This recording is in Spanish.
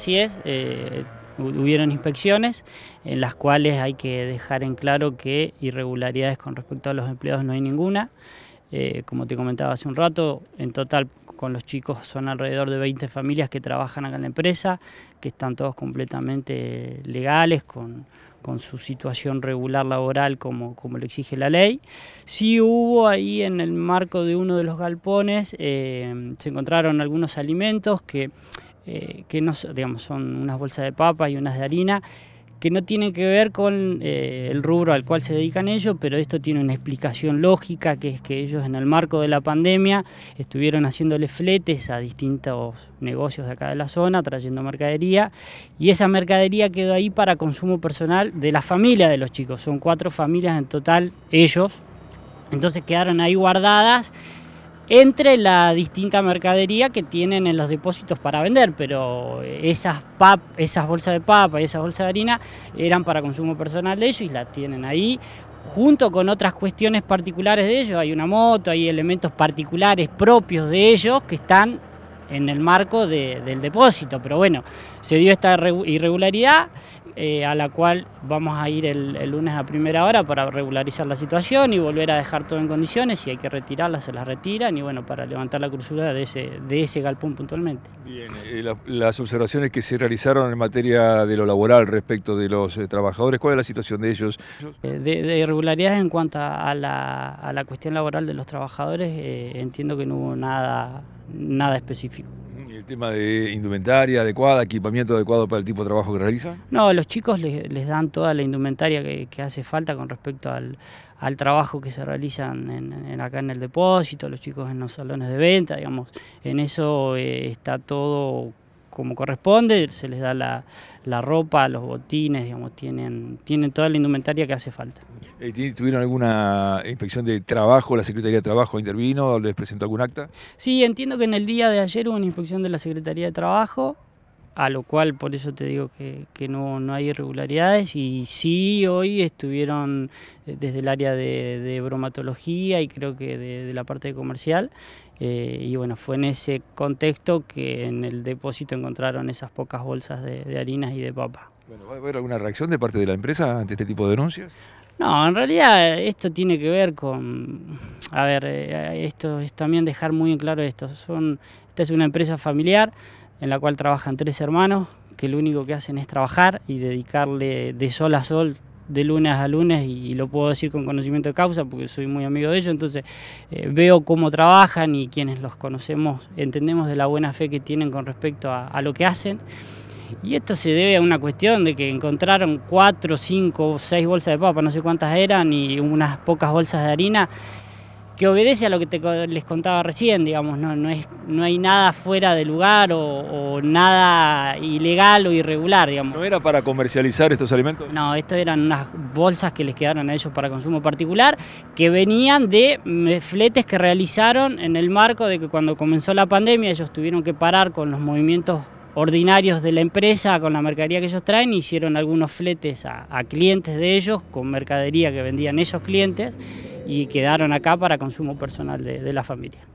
Así es, eh, hubieron inspecciones en las cuales hay que dejar en claro que irregularidades con respecto a los empleados no hay ninguna. Eh, como te comentaba hace un rato, en total con los chicos son alrededor de 20 familias que trabajan acá en la empresa, que están todos completamente legales, con, su situación regular laboral como, como lo exige la ley. Sí hubo ahí en el marco de uno de los galpones, eh, se encontraron algunos alimentos que eh, que no, digamos, son unas bolsas de papa y unas de harina, que no tienen que ver con eh, el rubro al cual se dedican ellos, pero esto tiene una explicación lógica, que es que ellos en el marco de la pandemia estuvieron haciéndole fletes a distintos negocios de acá de la zona, trayendo mercadería, y esa mercadería quedó ahí para consumo personal de la familia de los chicos, son cuatro familias en total ellos, entonces quedaron ahí guardadas entre la distinta mercadería que tienen en los depósitos para vender, pero esas, pap esas bolsas de papa y esas bolsas de harina eran para consumo personal de ellos y las tienen ahí junto con otras cuestiones particulares de ellos, hay una moto, hay elementos particulares propios de ellos que están en el marco del depósito. Pero bueno, se dio esta irregularidad eh, a la cual vamos a ir el, lunes a primera hora para regularizar la situación y volver a dejar todo en condiciones. Si hay que retirarla se las retiran y bueno, para levantar la cruzura de ese, de ese galpón puntualmente. Bien, eh, las observaciones que se realizaron en materia de lo laboral respecto de los eh, trabajadores, ¿cuál es la situación de ellos? De, irregularidades en cuanto a la, a la, cuestión laboral de los trabajadores, entiendo que no hubo nada nada específico. ¿Y el tema de indumentaria adecuada, equipamiento adecuado para el tipo de trabajo que realizan? No, los chicos les, dan toda la indumentaria que, hace falta con respecto al, trabajo que se realizan en, acá en el depósito, los chicos en los salones de venta, digamos. En eso eh, está todo como corresponde, se les da la, ropa, los botines, digamos, tienen, tienen toda la indumentaria que hace falta. Eh, ¿Tuvieron alguna inspección de trabajo? ¿La Secretaría de Trabajo intervino? ¿Les presentó algún acta? Sí, entiendo que en el día de ayer hubo una inspección de la Secretaría de Trabajo, a lo cual por eso te digo que, no, no, hay irregularidades y sí hoy estuvieron eh, desde el área de, bromatología y creo que de, la parte comercial eh, y bueno, fue en ese contexto que en el depósito encontraron esas pocas bolsas de, harinas y de papa. Bueno, ¿Va a haber alguna reacción de parte de la empresa ante este tipo de denuncias? No, en realidad esto tiene que ver con, a ver, eh, esto es también dejar muy en claro esto, son, esta es una empresa familiar, en la cual trabajan tres hermanos que lo único que hacen es trabajar y dedicarle de sol a sol de lunes a lunes y, lo puedo decir con conocimiento de causa porque soy muy amigo de ellos, entonces eh, veo cómo trabajan y quienes los conocemos entendemos de la buena fe que tienen con respecto a, a lo que hacen. Y esto se debe a una cuestión de que encontraron cuatro, cinco, seis bolsas de papa, no sé cuántas eran, y unas pocas bolsas de harina que obedece a lo que les contaba recién, digamos, no, no, es, no hay nada fuera de lugar o, nada ilegal o irregular, digamos. ¿No era para comercializar estos alimentos? No, esto eran unas bolsas que les quedaron a ellos para consumo particular, que venían de eh, fletes que realizaron en el marco de que cuando comenzó la pandemia ellos tuvieron que parar con los movimientos ordinarios de la empresa con la mercadería que ellos traen, hicieron algunos fletes a clientes de ellos con mercadería que vendían esos clientes y quedaron acá para consumo personal de, la familia.